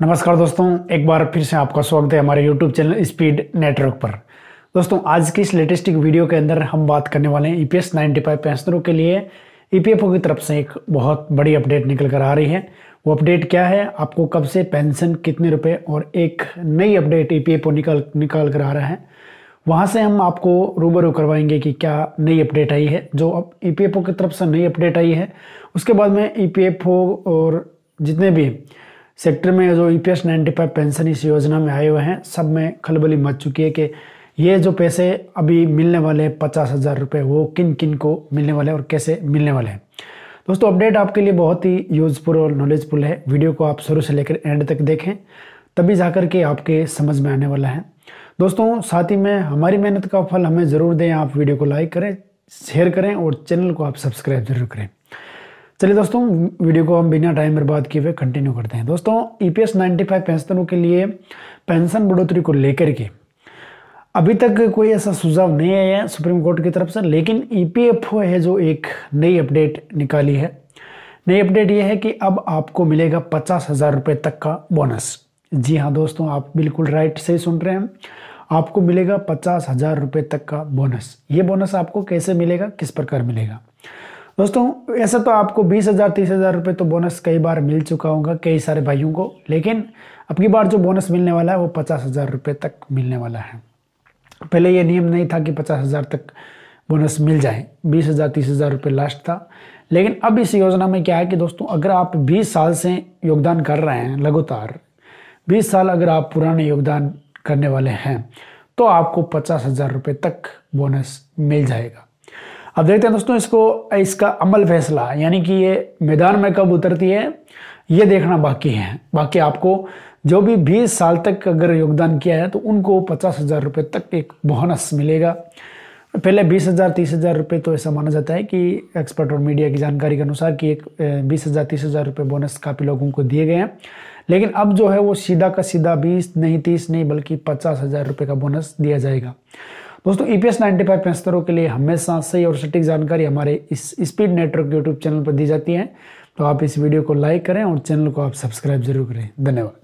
नमस्कार दोस्तों एक बार फिर से आपका स्वागत है हमारे YouTube चैनल स्पीड नेटवर्क पर दोस्तों आज की इस लेटेस्ट वीडियो के अंदर हम बात करने वाले हैं E P S ninety five पेंशनरों के लिए ई पी एफ ओ की तरफ से एक बहुत बड़ी अपडेट निकल कर आ रही है वो अपडेट क्या है आपको कब से पेंशन कितने रुपए और एक नई update E P F O निकल निकाल कर आ रहा है वहाँ से हम आपको रूबरू करवाएंगे कि क्या नई अपडेट आई है जो अब ई पी एफ ओ की तरफ से नई अपडेट आई है उसके बाद में ई पी एफ ओ और जितने भी सेक्टर में जो E P S ninety five pension इस योजना में आए हुए हैं सब में खलबली मच चुकी है कि ये जो पैसे अभी मिलने वाले हैं पचास हज़ार रुपये वो किन किन को मिलने वाले हैं और कैसे मिलने वाले हैं दोस्तों अपडेट आपके लिए बहुत ही यूज़फुल और नॉलेजफुल है वीडियो को आप शुरू से लेकर एंड तक देखें तभी कर के आपके समझ में आने वाला है दोस्तों साथ ही में हमारी मेहनत का फल हमें ज़रूर दें आप वीडियो को लाइक करें शेयर करें और चैनल को आप सब्सक्राइब जरूर करें चलिए दोस्तों वीडियो को हम बिना टाइम बर्बाद किए हुए कंटिन्यू करते हैं दोस्तों ई पी एस के लिए पेंशन बढ़ोतरी को लेकर के अभी तक कोई ऐसा सुझाव नहीं आया है सुप्रीम कोर्ट की तरफ से लेकिन ई e है जो एक नई अपडेट निकाली है नई अपडेट ये है कि अब आपको मिलेगा पचास हज़ार रुपये तक का बोनस जी हाँ दोस्तों आप बिल्कुल राइट से सुन रहे हैं आपको मिलेगा पचास हज़ार रुपये तक का बोनस ये बोनस आपको कैसे मिलेगा किस प्रकार मिलेगा दोस्तों ऐसे तो आपको बीस हज़ार तीस हज़ार रुपये तो बोनस कई बार मिल चुका होगा कई सारे भाइयों को लेकिन अब की बार जो बोनस मिलने वाला है वो पचास हज़ार रुपये तक मिलने वाला है पहले ये नियम नहीं था कि पचास हज़ार तक बोनस मिल जाए बीस हज़ार तीस हज़ार रुपये लास्ट था लेकिन अब इस योजना में क्या है कि दोस्तों अगर आप बीस साल से योगदान कर रहे हैं लगातार बीस साल अगर आप पुराने योगदान करने वाले हैं तो आपको पचास हज़ार रुपये तक बोनस मिल जाएगा अब देखते हैं दोस्तों इसको इसका अमल फैसला यानी कि ये मैदान में कब उतरती है ये देखना बाकी है बाकी आपको जो भी बीस साल तक अगर योगदान किया है तो उनको पचास हज़ार रुपये तक एक बोनस मिलेगा पहले बीस हज़ार तीस हज़ार रुपये तो ऐसा माना जाता है कि एक्सपर्ट और मीडिया की जानकारी के अनुसार कि एक बीस हज़ार तीस हज़ार रुपये बोनस काफ़ी लोगों को दिए गए हैं लेकिन अब जो है वो सीधा का सीधा बीस नहीं तीस नहीं बल्कि पचास हज़ार रुपये का बोनस दिया जाएगा दोस्तों E P S ninety five पेंसरों के लिए हमेशा सही और सटीक जानकारी हमारे इस स्पीड नेटवर्क यूट्यूब चैनल पर दी जाती है तो आप इस वीडियो को लाइक करें और चैनल को आप सब्सक्राइब जरूर करें धन्यवाद